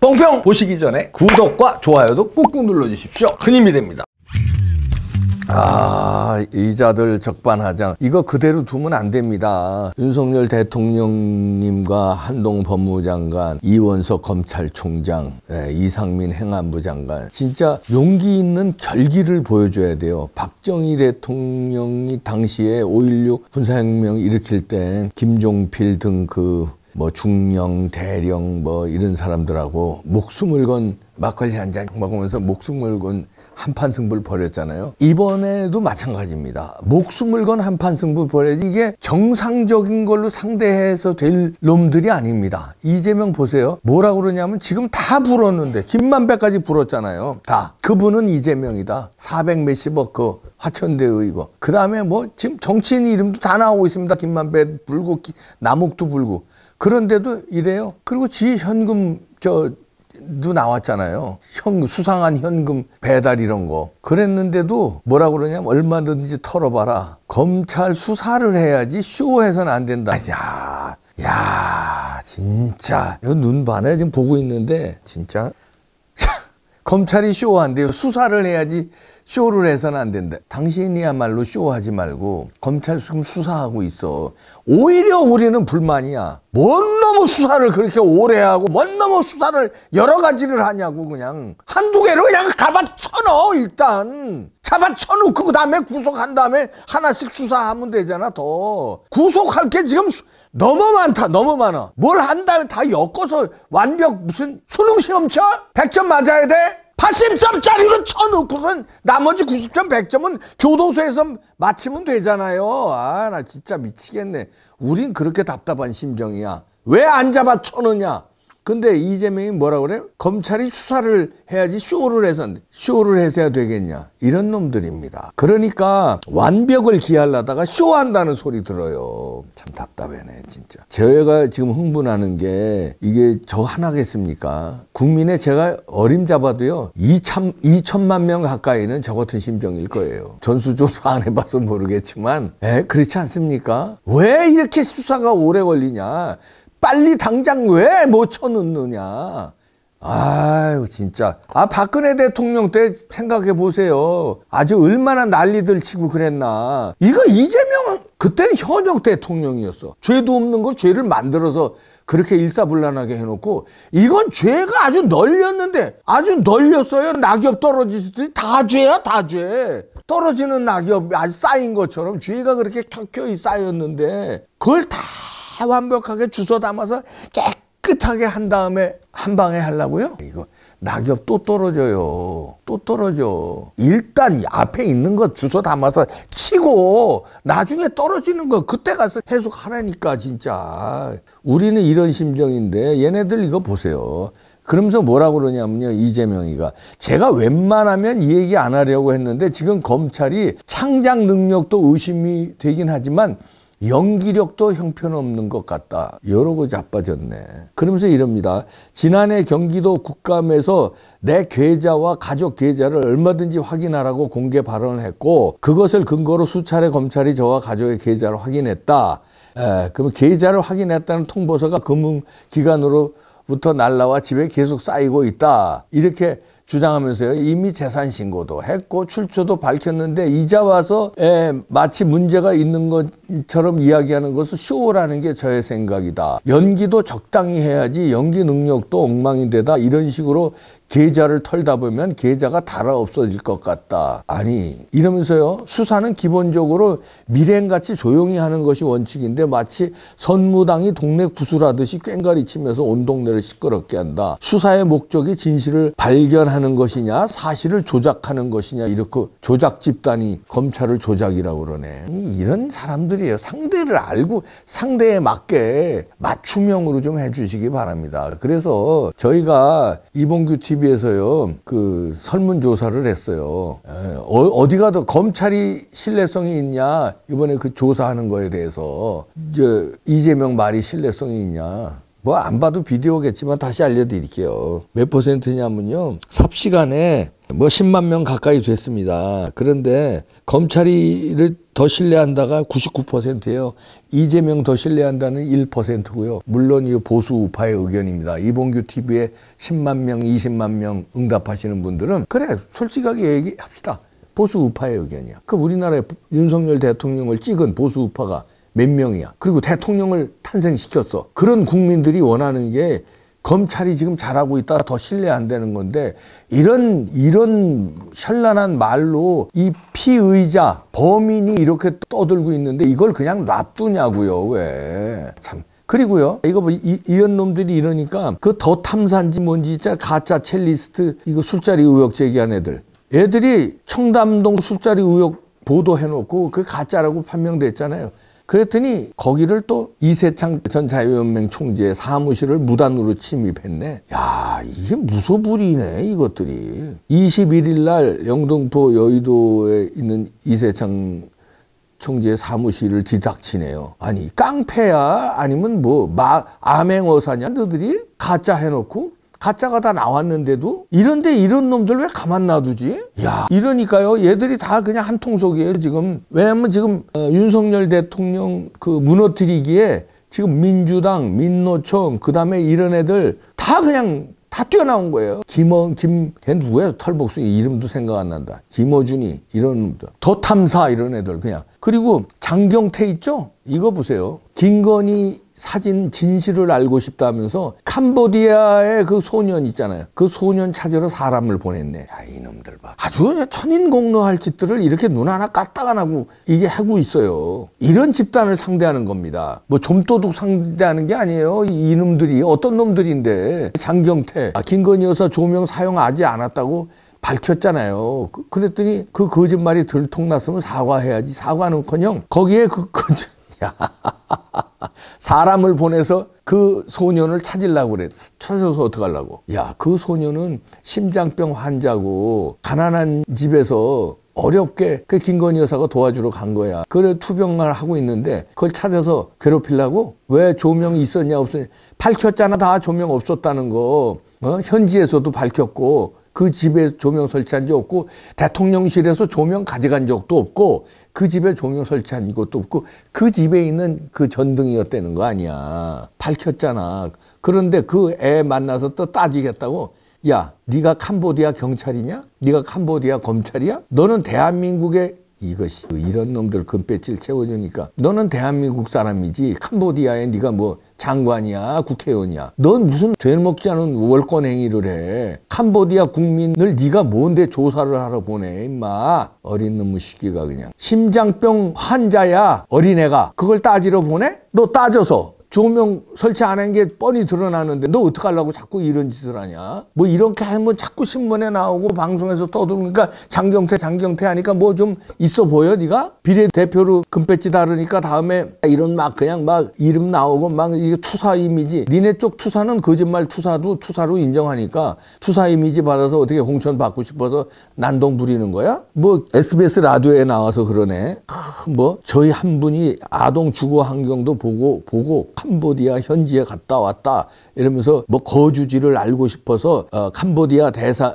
뽕평 보시기 전에 구독과 좋아요도 꾹꾹 눌러주십시오. 큰 힘이 됩니다. 아 이자들 적반하장 이거 그대로 두면 안 됩니다 윤석열 대통령님과 한동 법무 장관 이원석 검찰총장 네, 이상민 행안부 장관 진짜 용기 있는 결기를 보여줘야 돼요 박정희 대통령이 당시에 5.16 군사혁명 일으킬 때 김종필 등그 뭐 중령, 대령 뭐 이런 사람들하고 목숨을 건 막걸리 한 잔 먹으면서 목숨을 건 한 판 승부를 벌였잖아요. 이번에도 마찬가지입니다. 목숨을 건 한 판 승부 를 벌여야지 이게 정상적인 걸로 상대해서 될 놈들이 아닙니다. 이재명 보세요. 뭐라고 그러냐면 지금 다 불었는데 김만배까지 불었잖아요. 다. 그분은 이재명이다. 400 몇십억 그화천대의 이거. 그 다음에 뭐 지금 정치인 이름도 다 나오고 있습니다. 김만배 불고 나남도 불고. 그런데도 이래요. 그리고 지 현금 저도 나왔잖아요. 현금 수상한 현금 배달 이런 거 그랬는데도 뭐라 그러냐면 얼마든지 털어봐라. 검찰 수사를 해야지 쇼해서는 안 된다. 야, 야, 진짜 이거눈반해 지금 보고 있는데 진짜 검찰이 쇼한대요 수사를 해야지 쇼를 해서는 안 된다. 당신이야말로 쇼하지 말고 검찰 지금 수사하고 있어. 오히려 우리는 불만이야. 뭔 놈의 수사를 그렇게 오래 하고 뭔 놈의 수사를 여러 가지를 하냐고 그냥 한두 개로 그냥 가봐 쳐넣어 일단. 잡아 쳐놓고 그 다음에 구속한 다음에 하나씩 수사하면 되잖아 더 구속할 게 지금 너무 많다 너무 많아 뭘 한 다음에 다 엮어서 완벽 무슨 수능 시험 쳐? 100점 맞아야 돼? 8 0점짜리를 쳐놓고선 나머지 90점, 100점은 교도소에서 마치면 되잖아요. 아, 나 진짜 미치겠네. 우린 그렇게 답답한 심정이야. 왜 안 잡아 쳐느냐? 근데 이재명이 뭐라 그래? 검찰이 수사를 해야지 쇼를 해서 쇼를 해서야 되겠냐 이런 놈들입니다. 그러니까 완벽을 기하려다가 쇼한다는 소리 들어요. 참 답답해네 진짜. 제가 지금 흥분하는 게 이게 저 하나겠습니까? 국민의 제가 어림잡아도요 2천 2천만 명 가까이는 저 같은 심정일 거예요. 전수조사 안 해봐서 모르겠지만, 에 그렇지 않습니까? 왜 이렇게 수사가 오래 걸리냐? 빨리 당장 왜 못 쳐넣느냐. 아유 진짜 아 박근혜 대통령 때 생각해 보세요 아주 얼마나 난리들 치고 그랬나 이거 이재명 은 그때는 현역 대통령이었어 죄도 없는 걸 죄를 만들어서 그렇게 일사불란하게 해놓고 이건 죄가 아주 널렸는데 아주 널렸어요 낙엽 떨어지듯이 다 죄야 다죄 떨어지는 낙엽 아 쌓인 것처럼 죄가 그렇게 켜켜이 쌓였는데 그걸 다 완벽하게 주워 담아서 깨끗하게 한 다음에 한 방에 하려고요? 이거 낙엽 또 떨어져요. 또 떨어져. 일단 앞에 있는 거 주워 담아서 치고 나중에 떨어지는 거 그때 가서 해석하라니까 진짜. 우리는 이런 심정인데 얘네들 이거 보세요. 그러면서 뭐라고 그러냐면요. 이재명이가 제가 웬만하면 이 얘기 안 하려고 했는데 지금 검찰이 창작 능력도 의심이 되긴 하지만 연기력도 형편없는 것 같다. 여러 곳이 아빠졌네 그러면서 이럽니다. 지난해 경기도 국감에서 내 계좌와 가족 계좌를 얼마든지 확인하라고 공개 발언을 했고 그것을 근거로 수차례 검찰이 저와 가족의 계좌를 확인했다. 에, 그럼 계좌를 확인했다는 통보서가 금융기관으로부터 날라와 집에 계속 쌓이고 있다. 이렇게 주장하면서요. 이미 재산 신고도 했고 출처도 밝혔는데 이자 와서 에, 예, 마치 문제가 있는 것처럼 이야기하는 것은 쇼라는 게 저의 생각이다. 연기도 적당히 해야지 연기 능력도 엉망인데다 이런 식으로 계좌를 털다 보면 계좌가 달아 없어질 것 같다. 아니 이러면서요. 수사는 기본적으로 미행같이 조용히 하는 것이 원칙인데 마치 선무당이 동네 구슬하듯이 꽹가리 치면서 온 동네를 시끄럽게 한다. 수사의 목적이 진실을 발견하는 것이냐 사실을 조작하는 것이냐 이렇게 조작 집단이 검찰을 조작이라고 그러네. 이런 사람들이에요. 상대를 알고 상대에 맞게 맞춤형으로 좀 해주시기 바랍니다. 그래서 저희가 이봉규 TV TV에서요, 그 설문조사를 했어요. 예, 어, 어디가더 검찰이 신뢰성이 있냐, 이번에 그 조사하는 거에 대해서, 이제 이재명 말이 신뢰성이 있냐. 뭐 안 봐도 비디오겠지만 다시 알려드릴게요. 몇 퍼센트냐면요. 삽시간에 뭐 10만 명 가까이 됐습니다. 그런데 검찰이를 더 신뢰한다가 99%예요. 이재명 더 신뢰한다는 1%고요. 물론 이 보수 우파의 의견입니다. 이봉규 TV에 10만 명, 20만 명 응답하시는 분들은 그래 솔직하게 얘기합시다. 보수 우파의 의견이야. 그 우리나라의 윤석열 대통령을 찍은 보수 우파가 몇 명이야. 그리고 대통령을 탄생시켰어. 그런 국민들이 원하는 게 검찰이 지금 잘하고 있다 더 신뢰 안 되는 건데 이런 이런 현란한 말로 이 피의자 범인이 이렇게 떠들고 있는데 이걸 그냥 놔두냐고요 왜 참. 그리고요 이거 뭐 이, 이런 놈들이 이러니까 그 더 탐사인지 뭔지 진짜 가짜 첼리스트 이거 술자리 의혹 제기한 애들 애들이 청담동 술자리 의혹 보도해놓고 그 가짜라고 판명됐잖아요 그랬더니 거기를 또 이세창 전 자유연맹 총재의 사무실을 무단으로 침입했네. 야, 이게 무소불위네 이것들이. 21일 날 영등포 여의도에 있는 이세창 총재의 사무실을 뒤닥치네요. 아니, 깡패야? 아니면 뭐, 마, 암행어사냐, 너들이? 가짜 해놓고? 가짜가 다 나왔는데도 이런데 이런 놈들 왜 가만 놔두지? 야 이러니까요 얘들이 다 그냥 한 통속이에요 지금 왜냐면 지금 어, 윤석열 대통령 그 무너뜨리기에 지금 민주당, 민노총 그다음에 이런 애들 다 그냥 다 뛰어나온 거예요. 김어, 김, 걔 누구야? 털복숭이 이름도 생각 안 난다. 김어준이 이런 놈들. 더탐사 이런 애들 그냥. 그리고 장경태 있죠? 이거 보세요. 김건희 사진 진실을 알고 싶다면서 캄보디아의 그 소년 있잖아요. 그 소년 찾으러 사람을 보냈네. 야, 이놈들 봐. 아주 천인공노할 짓들을 이렇게 눈 하나 까딱 안 하고 이게 하고 있어요. 이런 집단을 상대하는 겁니다. 뭐 좀도둑 상대하는 게 아니에요. 이놈들이 어떤 놈들인데 장경태, 아, 김건희 여사 조명 사용하지 않았다고 밝혔잖아요. 그, 그랬더니 그 거짓말이 들통났으면 사과해야지. 사과는커녕 거기에 그, 그 야. 사람을 보내서 그 소년을 찾으려고 그랬어 찾아서 어떡하려고. 야, 그 소년은 심장병 환자고 가난한 집에서 어렵게 그 김건희 여사가 도와주러 간 거야. 그래 투병을 하고 있는데 그걸 찾아서 괴롭히려고 왜 조명이 있었냐 없었냐 밝혔잖아 다 조명 없었다는 거. 어? 현지에서도 밝혔고 그 집에 조명 설치한 적 없고 대통령실에서 조명 가져간 적도 없고 그 집에 조명 설치한 것도 없고 그 집에 있는 그 전등이었다는 거 아니야. 밝혔잖아. 그런데 그 애 만나서 또 따지겠다고 야 네가 캄보디아 경찰이냐? 네가 캄보디아 검찰이야? 너는 대한민국의 이것이 이런 놈들 금배질 채워주니까 너는 대한민국 사람이지 캄보디아에 네가 뭐 장관이야 국회의원이야 넌 무슨 죄를 먹지 않은 월권 행위를 해 캄보디아 국민을 네가 뭔데 조사를 하러 보내 임마 어린 놈의 시기가 그냥 심장병 환자야 어린애가 그걸 따지러 보내? 너 따져서 조명 설치 안 한 게 뻔히 드러나는데 너 어떡하려고 자꾸 이런 짓을 하냐. 뭐 이렇게 하면 자꾸 신문에 나오고 방송에서 떠들으니까 그러니까 장경태 장경태 하니까 뭐 좀 있어 보여 네가? 비례대표로 금배지 다르니까 다음에 이런 막 그냥 막 이름 나오고 막 이게 투사 이미지. 니네 쪽 투사는 거짓말 투사도 투사로 인정하니까 투사 이미지 받아서 어떻게 홍천 받고 싶어서 난동 부리는 거야? 뭐 SBS 라디오에 나와서 그러네. 뭐 저희 한 분이 아동 주거 환경도 보고 보고 캄보디아 현지에 갔다 왔다 이러면서 뭐 거주지를 알고 싶어서 어, 캄보디아 대사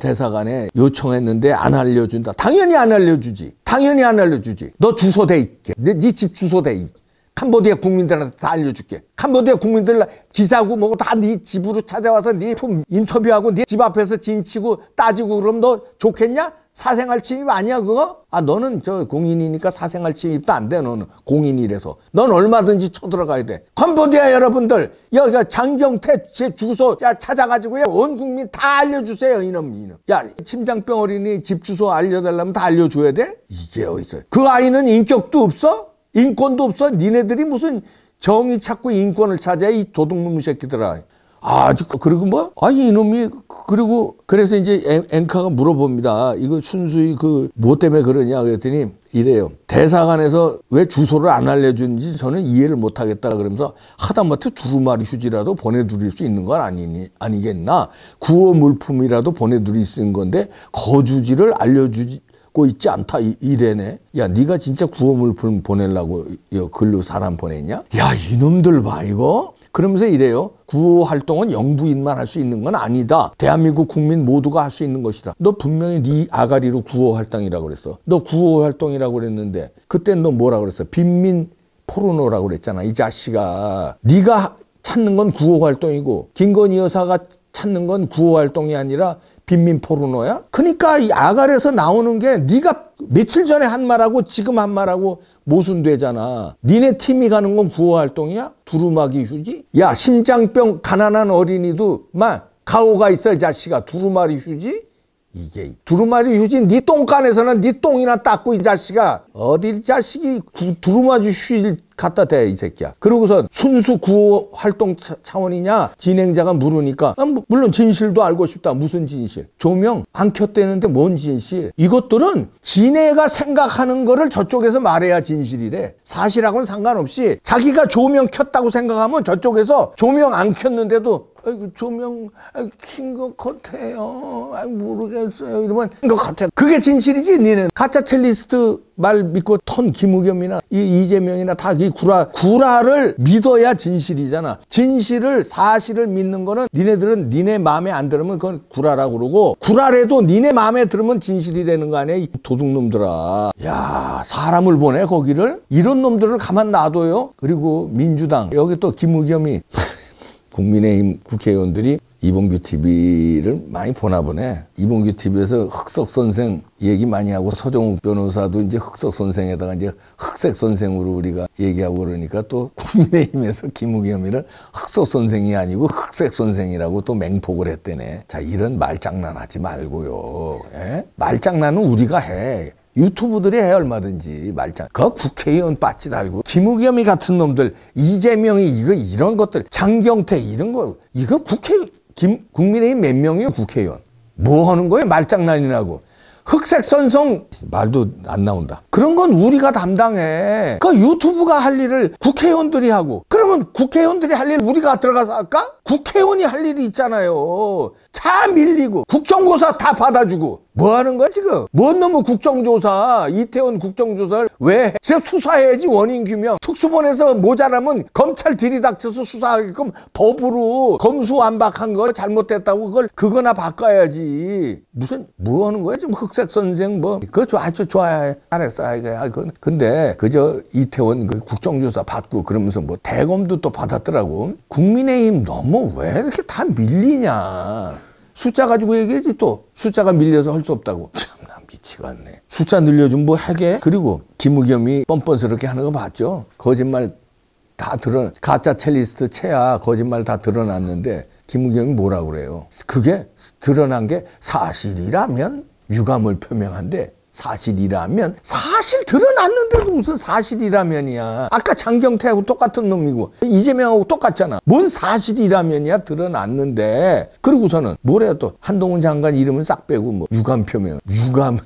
대사관에 요청했는데 안 알려준다. 당연히 안 알려주지. 당연히 안 알려주지. 너 주소 돼 있게. 네 집 주소 돼 있게. 캄보디아 국민들한테 다 알려줄게. 캄보디아 국민들 기사고 뭐고 다 네 집으로 찾아와서 네 품 인터뷰하고 네 집 앞에서 진치고 따지고 그럼 너 좋겠냐? 사생활 침입 아니야 그거? 아 너는 저 공인이니까 사생활 침입도 안돼 너는 공인이래서 넌 얼마든지 쳐들어가야 돼 캄보디아 여러분들 여기가 장경태 제 주소 야 찾아가지고요 온 국민 다 알려주세요 이놈 이놈 야 심장병 어린이 집 주소 알려달라면 다 알려줘야 돼? 이게 어딨어 요그 아이는 인격도 없어? 인권도 없어? 니네들이 무슨 정의 찾고 인권을 찾아 이 도둑놈 새끼들아 아, 그, 그리고 뭐? 아니, 이놈이, 그, 그리고, 그래서 이제 앵, 카가 물어봅니다. 이거 순수히 그, 뭐 때문에 그러냐? 그랬더니, 이래요. 대사관에서 왜 주소를 안 알려준지 저는 이해를 못 하겠다. 그러면서 하다못해 두루마리 휴지라도 보내드릴 수 있는 건 아니니, 아니겠나? 구호 물품이라도 보내드릴 수 있는 건데, 거주지를 알려주지, 고 있지 않다 이, 래네야 네가 진짜 구호물품 보내려고 글로 사람 보냈냐 야 이놈들 봐 이거 그러면서 이래요. 구호활동은 영부인만 할 수 있는 건 아니다. 대한민국 국민 모두가 할 수 있는 것이다. 너 분명히 네 아가리로 구호활동이라고 그랬어. 너 구호활동이라고 그랬는데 그때 너 뭐라 고 그랬어? 빈민 포르노라고 그랬잖아. 이 자식아. 네가 찾는 건 구호활동이고 김건희 여사가 찾는 건 구호활동이 아니라 빈민 포르노야? 그러니까 이아가리에서 나오는 게 네가 며칠 전에 한 말하고 지금 한 말하고 모순되잖아. 니네 팀이 가는 건 구호 활동이야? 두루마기 휴지? 야 심장병 가난한 어린이도 막 가오가 있어 자식아 두루마리 휴지? 이게 두루마리 휴지 네 똥간에서는 네 똥이나 닦고 이 자식아 어딜 자식이 두루마리 휴지 갖다 대이 새끼야. 그러고선 순수 구호 활동 차원이냐 진행자가 물으니까 아, 물론 진실도 알고 싶다. 무슨 진실? 조명 안 켰대는데 뭔 진실? 이것들은 지네가 생각하는 거를 저쪽에서 말해야 진실이래. 사실하고는 상관없이 자기가 조명 켰다고 생각하면 저쪽에서 조명 안 켰는데도 아이고 조명 킨 것 같아요. 아 모르겠어요. 이러면 것 같아. 그게 진실이지 니는 가짜 첼리스트 말 믿고 턴 김우겸이나 이 이재명이나 다 이 구라 구라를 믿어야 진실이잖아. 진실을 사실을 믿는 거는 니네들은 니네 마음에 안 들으면 그건 구라라고 그러고 구라래도 니네 마음에 들으면 진실이 되는 거 아니야 이 도둑놈들아. 야 사람을 보내 거기를 이런 놈들을 가만 놔둬요. 그리고 민주당 여기 또 김우겸이 국민의힘 국회의원들이 이봉규 TV를 많이 보나 보네. 이봉규 TV에서 흑석 선생 얘기 많이 하고 서정욱 변호사도 이제 흑석 선생에다가 이제 흑색 선생으로 우리가 얘기하고 그러니까 또 국민의힘에서 김우겸이를 흑석 선생이 아니고 흑색 선생이라고 또 맹폭을 했대네. 자 이런 말장난하지 말고요. 예? 말장난은 우리가 해. 유튜브들이 해 얼마든지 말장. 그 국회의원 빠지 달고 김우겸이 같은 놈들 이재명이 이거 이런 것들 장경태 이런 거 이거 국회 김 국민의힘 몇 명이요 국회의원 뭐 하는 거예요 말장난이라고. 흑색 선성 말도 안 나온다. 그런 건 우리가 담당해. 그 유튜브가 할 일을 국회의원들이 하고 그러면 국회의원들이 할 일 우리가 들어가서 할까? 국회의원이 할 일이 있잖아요. 다 밀리고 국정고사 다 받아주고 뭐 하는 거야 지금? 뭔 놈의 국정조사 이태원 국정조사를 왜 해? 지금 수사해야지 원인 규명 특수본에서 모자라면 검찰 들이닥쳐서 수사하게끔 법으로 검수완박한 걸 잘못됐다고 그걸 그거나 바꿔야지 무슨 뭐 하는 거야 지금 흑색 선생 뭐 그거 좋아 아주 좋아야 잘했어 이야 그건 근데 그저 이태원 그 국정조사 받고 그러면서 뭐 대검도 또 받았더라고 국민의힘 너무 왜 이렇게 다 밀리냐 숫자 가지고 얘기하지 또 숫자가 밀려서 할 수 없다고 참 나 미치겠네 숫자 늘려준 뭐 하게 그리고 김우겸이 뻔뻔스럽게 하는 거 봤죠 거짓말 다 드러 가짜 첼리스트 채야 거짓말 다 드러났는데 김우겸이 뭐라 그래요 그게 드러난 게 사실이라면 유감을 표명한데 사실이라면 사실 드러났는데도 무슨 사실이라면이야. 아까 장경태하고 똑같은 놈이고 이재명하고 똑같잖아. 뭔 사실이라면이야 드러났는데 그러고서는 뭐래요 또 한동훈 장관 이름은 싹 빼고 뭐 유감 표명 유감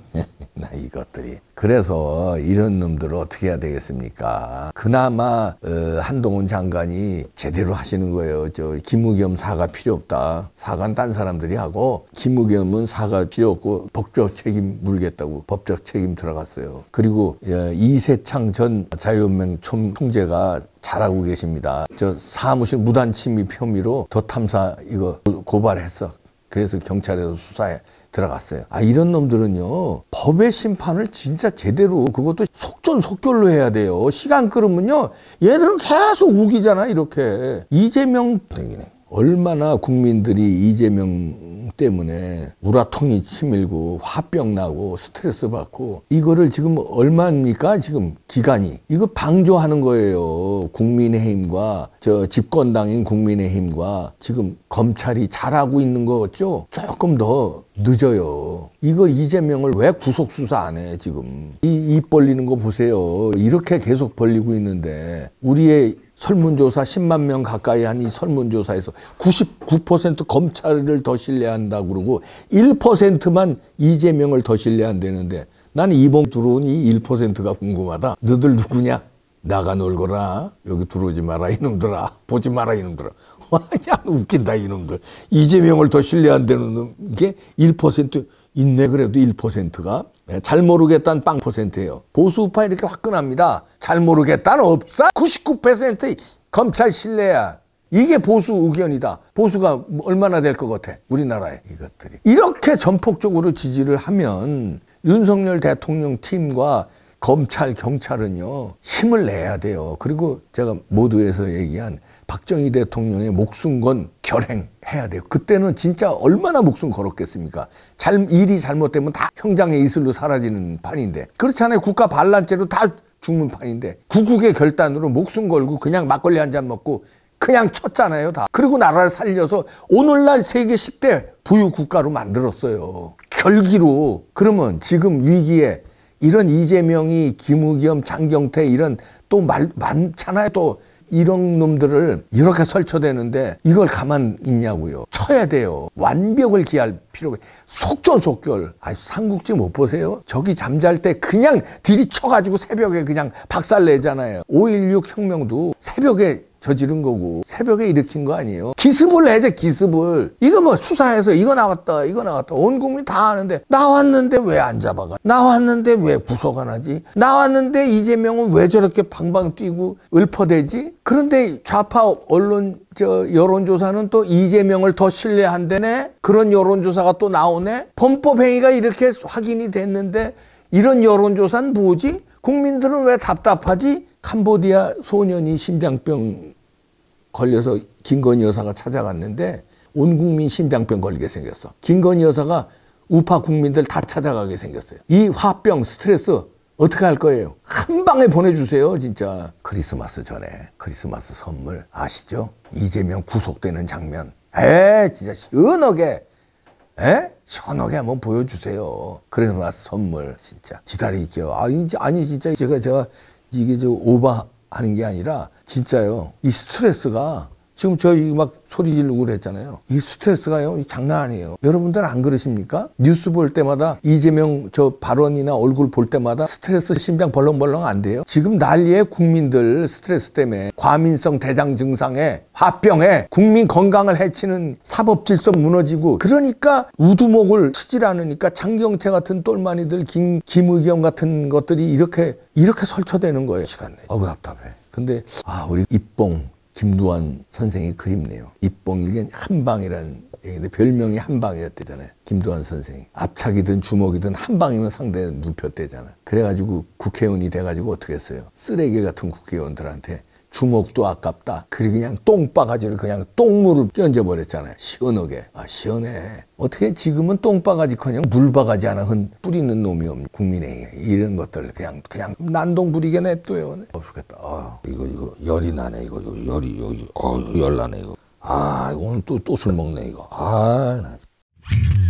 나 이것들이 그래서 이런 놈들을 어떻게 해야 되겠습니까? 그나마 어, 한동훈 장관이 제대로 하시는 거예요. 저 김우겸 사과 필요 없다. 사과는 딴 사람들이 하고 김우겸은 사과 필요 없고 법적 책임 물겠다고 법적 책임 들어갔어요. 그리고 예, 이세창 전 자유연맹 총재가 잘하고 계십니다. 저 사무실 무단 침입 혐의로 더 탐사 이거 고발했어. 그래서 경찰에서 수사해. 들어갔어요. 아 이런 놈들은요 법의 심판을 진짜 제대로 그것도 속전속결로 해야 돼요. 시간 끌으면요 얘들은 계속 우기잖아 이렇게 이재명 땡기네. 얼마나 국민들이 이재명 때문에 우라통이 치밀고 화병 나고 스트레스 받고 이거를 지금 얼마입니까 지금 기간이 이거 방조하는 거예요 국민의힘과 저 집권당인 국민의힘과 지금 검찰이 잘하고 있는 거죠 조금 더 늦어요 이거 이재명을 왜 구속 수사 안 해 지금 이 입 벌리는 거 보세요 이렇게 계속 벌리고 있는데 우리의 설문조사 10만 명 가까이 한 이 설문조사에서 99% 검찰을 더 신뢰한다 그러고 1%만 이재명을 더 신뢰한다는데 나는 이번 들어온 이 1%가 궁금하다. 너들 누구냐? 나가 놀거라. 여기 들어오지 마라 이놈들아. 보지 마라 이놈들아. 와, 야 웃긴다 이놈들. 이재명을 더 신뢰한다는 게 1%. 인내 그래도 1%가 잘 모르겠다는 빵 퍼센트예요. 보수파 이렇게 화끈합니다. 잘 모르겠다는 없어. 99% 검찰 신뢰야. 이게 보수 의견이다. 보수가 얼마나 될 것 같아. 우리나라에 이것들이. 이렇게 전폭적으로 지지를 하면 윤석열 대통령 팀과 검찰, 경찰은요, 힘을 내야 돼요. 그리고 제가 모두에서 얘기한 박정희 대통령의 목숨 건 결행해야 돼요. 그때는 진짜 얼마나 목숨 걸었겠습니까? 잘, 일이 잘못되면 다 형장의 이슬로 사라지는 판인데. 그렇지않아요 국가 반란죄로 다 죽는 판인데. 구국의 결단으로 목숨 걸고 그냥 막걸리 한 잔 먹고 그냥 쳤잖아요, 다. 그리고 나라를 살려서 오늘날 세계 10대 부유 국가로 만들었어요. 결기로. 그러면 지금 위기에 이런 이재명이, 김우겸, 장경태 이런 또 말, 많잖아요. 또 이런 놈들을 이렇게 설쳐대는데 이걸 가만 있냐고요. 쳐야 돼요. 완벽을 기할 필요가 속전속결. 아 삼국지 못 보세요? 저기 잠잘 때 그냥 들이쳐가지고 새벽에 그냥 박살내잖아요. 5.16 혁명도 새벽에 저지른 거고 새벽에 일으킨 거 아니에요. 기습을 해제 기습을. 이거 뭐 수사해서 이거 나왔다 이거 나왔다 온 국민 다 아는데 나왔는데 왜 안 잡아가? 나왔는데 왜 구속 안 하지? 나왔는데 이재명은 왜 저렇게 방방 뛰고 읊어대지? 그런데 좌파 언론 저 여론조사는 또 이재명을 더 신뢰한다네 그런 여론조사가 또 나오네 범법행위가 이렇게 확인이 됐는데 이런 여론조사는 뭐지? 국민들은 왜 답답하지? 캄보디아 소년이 심장병 걸려서 김건희 여사가 찾아갔는데 온 국민 신장병 걸리게 생겼어. 김건희 여사가 우파 국민들 다 찾아가게 생겼어요. 이 화병, 스트레스 어떻게 할 거예요? 한 방에 보내주세요, 진짜. 크리스마스 전에 크리스마스 선물 아시죠? 이재명 구속되는 장면. 에, 진짜 시원하게, 에? 시원하게 한번 보여주세요. 크리스마스 선물 진짜 기다릴게요. 아, 니 아니 진짜 제가 제가 이게 저 오바하는 게 아니라 진짜요. 이 스트레스가 지금 저희 막 소리 지르고 그랬잖아요. 이 스트레스가요, 이 장난 아니에요. 여러분들 안 그러십니까? 뉴스 볼 때마다 이재명 저 발언이나 얼굴 볼 때마다 스트레스 심장 벌렁벌렁 안 돼요? 지금 난리에 국민들 스트레스 때문에 과민성 대장 증상에 화병에 국민 건강을 해치는 사법 질서 무너지고 그러니까 우두목을 치질 않으니까 장경태 같은 똘마니들 김, 김의겸 같은 것들이 이렇게 이렇게 설쳐대는 거예요. 시간 내. 어그 답답해. 근데 아 우리 입봉 김두환 선생이 그립네요. 입봉일겐 한방이라는 얘기인데 별명이 한방이었대잖아요. 김두한 선생이. 압착이든 주먹이든 한방이면 상대 눕혔대잖아. 그래가지고 국회의원이 돼가지고 어떻게 했어요. 쓰레기 같은 국회의원들한테 주먹도 아깝다. 그리고 그냥 똥바가지를 그냥 똥물을 끼얹어버렸잖아요. 시원하게. 아 시원해. 어떻게 지금은 똥바가지커녕 물바가지 하나 흔 뿌리는 놈이 없는 국민의힘 이런 것들 그냥 그냥 난동 부리게 냅둬요. 없겠다. 어, 아, 이거 이거 열이 나네 이거, 이거 열이 여기 어 열나네 이거. 아 오늘 또또술 먹네 이거. 아 나.